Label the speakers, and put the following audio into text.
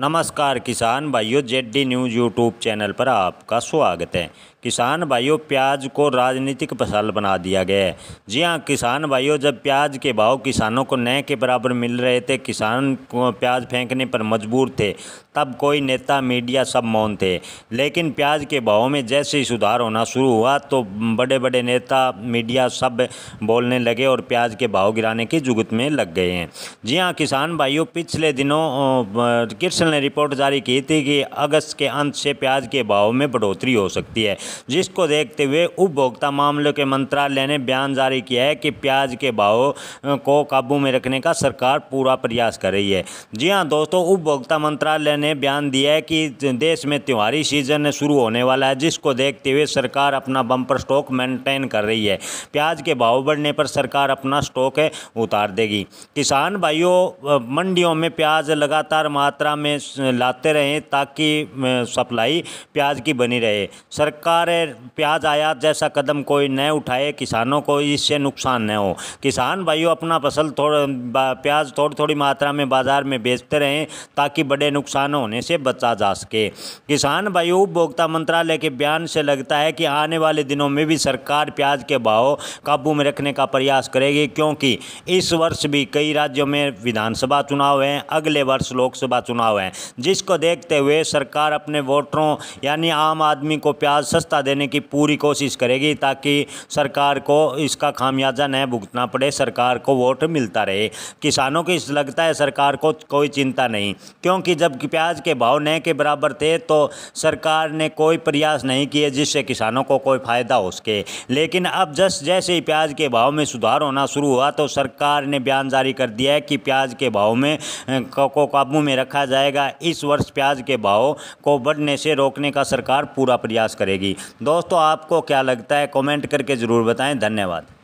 Speaker 1: नमस्कार किसान भाइयों Z D news YouTube channel पर आपका स्वागत है किसान भाइयों प्याज को राजनीतिक फसल बना दिया गया है जी हाँ किसान भाइयों जब प्याज के भाव किसानों को नए के बराबर मिल रहे थे किसान को प्याज फेंकने पर मजबूर थे तब कोई नेता मीडिया सब मौन थे लेकिन प्याज के भाव में जैसे ही सुधार होना शुरू हुआ तो बड़े बड़े नेता मीडिया सब बोलने लगे और प्याज के भाव गिराने की जुगत में लग गए हैं जी हाँ किसान भाइयों पिछले दिनों कृष्ण कमीशन ने रिपोर्ट जारी की थी कि अगस्त के अंत से प्याज के भाव में बढ़ोतरी हो सकती है जिसको देखते हुए उपभोक्ता मामलों के मंत्रालय ने बयान जारी किया है कि प्याज के भाव को काबू में रखने का सरकार पूरा प्रयास कर रही है जी हाँ दोस्तों उपभोक्ता मंत्रालय ने बयान दिया है कि देश में त्योहारी सीजन शुरू होने वाला है जिसको देखते हुए सरकार अपना बंपर स्टॉक मेंटेन कर रही है प्याज के भाव बढ़ने पर सरकार अपना स्टॉक उतार देगी किसान भाइयों मंडियों में प्याज लगातार मात्रा में में लाते रहें ताकि सप्लाई प्याज की बनी रहे सरकार प्याज आयात जैसा कदम कोई न उठाए किसानों को इससे नुकसान न हो किसान भाइयों अपना फसल थोड़ा प्याज थोड़ी थोड़ी मात्रा में बाज़ार में बेचते रहें ताकि बड़े नुकसान होने से बचा जा सके किसान भाइयों उपभोक्ता मंत्रालय के बयान से लगता है कि आने वाले दिनों में भी सरकार प्याज के भाव काबू में रखने का प्रयास करेगी क्योंकि इस वर्ष भी कई राज्यों में विधानसभा चुनाव हैं अगले वर्ष लोकसभा चुनाव हैं हैं जिसको देखते हुए सरकार अपने वोटरों यानी आम आदमी को प्याज सस्ता देने की पूरी कोशिश करेगी ताकि सरकार को इसका खामियाजा न भुगतना पड़े सरकार को वोट मिलता रहे किसानों की लगता है सरकार को कोई चिंता नहीं क्योंकि जब प्याज के भाव नए के बराबर थे तो सरकार ने कोई प्रयास नहीं किए जिससे किसानों को कोई फ़ायदा हो सके लेकिन अब जस जैसे ही प्याज के भाव में सुधार होना शुरू हुआ तो सरकार ने बयान जारी कर दिया है कि प्याज के भाव में को काबू में रखा जाएगा जाएगा इस वर्ष प्याज के भाव को बढ़ने से रोकने का सरकार पूरा प्रयास करेगी दोस्तों आपको क्या लगता है कमेंट करके ज़रूर बताएं धन्यवाद